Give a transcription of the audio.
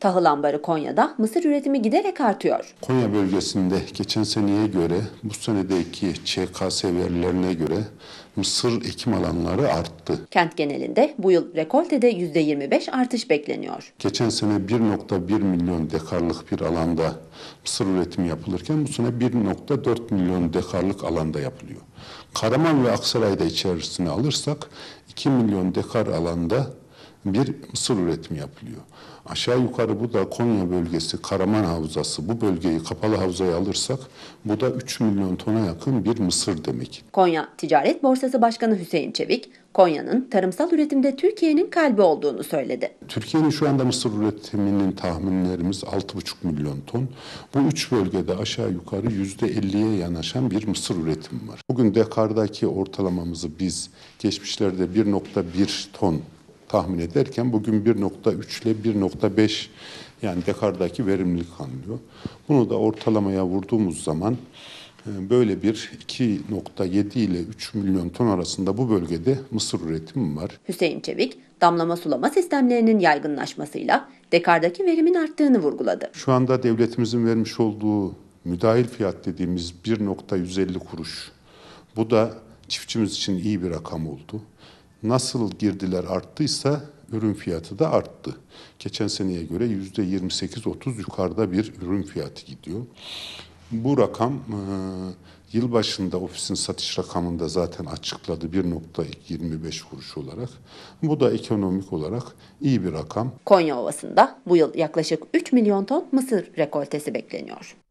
Tahıl ambarı Konya'da mısır üretimi giderek artıyor. Konya bölgesinde geçen seneye göre bu senedeki ÇKS verilerine göre mısır ekim alanları arttı. Kent genelinde bu yıl rekoltede %25 artış bekleniyor. Geçen sene 1.1 milyon dekarlık bir alanda mısır üretimi yapılırken bu sene 1.4 milyon dekarlık alanda yapılıyor. Karaman ve Aksaray'da içerisine alırsak 2 milyon dekar alanda bir mısır üretimi yapılıyor. Aşağı yukarı bu da Konya bölgesi, Karaman Havzası bu bölgeyi kapalı havzaya alırsak bu da 3 milyon tona yakın bir mısır demek. Konya Ticaret Borsası Başkanı Hüseyin Çevik, Konya'nın tarımsal üretimde Türkiye'nin kalbi olduğunu söyledi. Türkiye'nin şu anda mısır üretiminin tahminlerimiz 6,5 milyon ton. Bu üç bölgede aşağı yukarı %50'ye yanaşan bir mısır üretimi var. Bugün Dekar'daki ortalamamızı biz geçmişlerde 1.1 ton tahmin ederken bugün 1.3 ile 1.5 yani dekardaki verimlilik anlıyor. Bunu da ortalamaya vurduğumuz zaman e, böyle bir 2.7 ile 3 milyon ton arasında bu bölgede mısır üretimi var. Hüseyin Çevik, damlama sulama sistemlerinin yaygınlaşmasıyla dekardaki verimin arttığını vurguladı. Şu anda devletimizin vermiş olduğu müdahil fiyat dediğimiz 1.150 kuruş. Bu da çiftçimiz için iyi bir rakam oldu nasıl girdiler arttıysa ürün fiyatı da arttı. Geçen seneye göre %28-30 yukarıda bir ürün fiyatı gidiyor. Bu rakam e, yıl başında ofisin satış rakamında zaten açıkladı 1.25 kuruş olarak. Bu da ekonomik olarak iyi bir rakam. Konya Ovası'nda bu yıl yaklaşık 3 milyon ton mısır rekoltesi bekleniyor.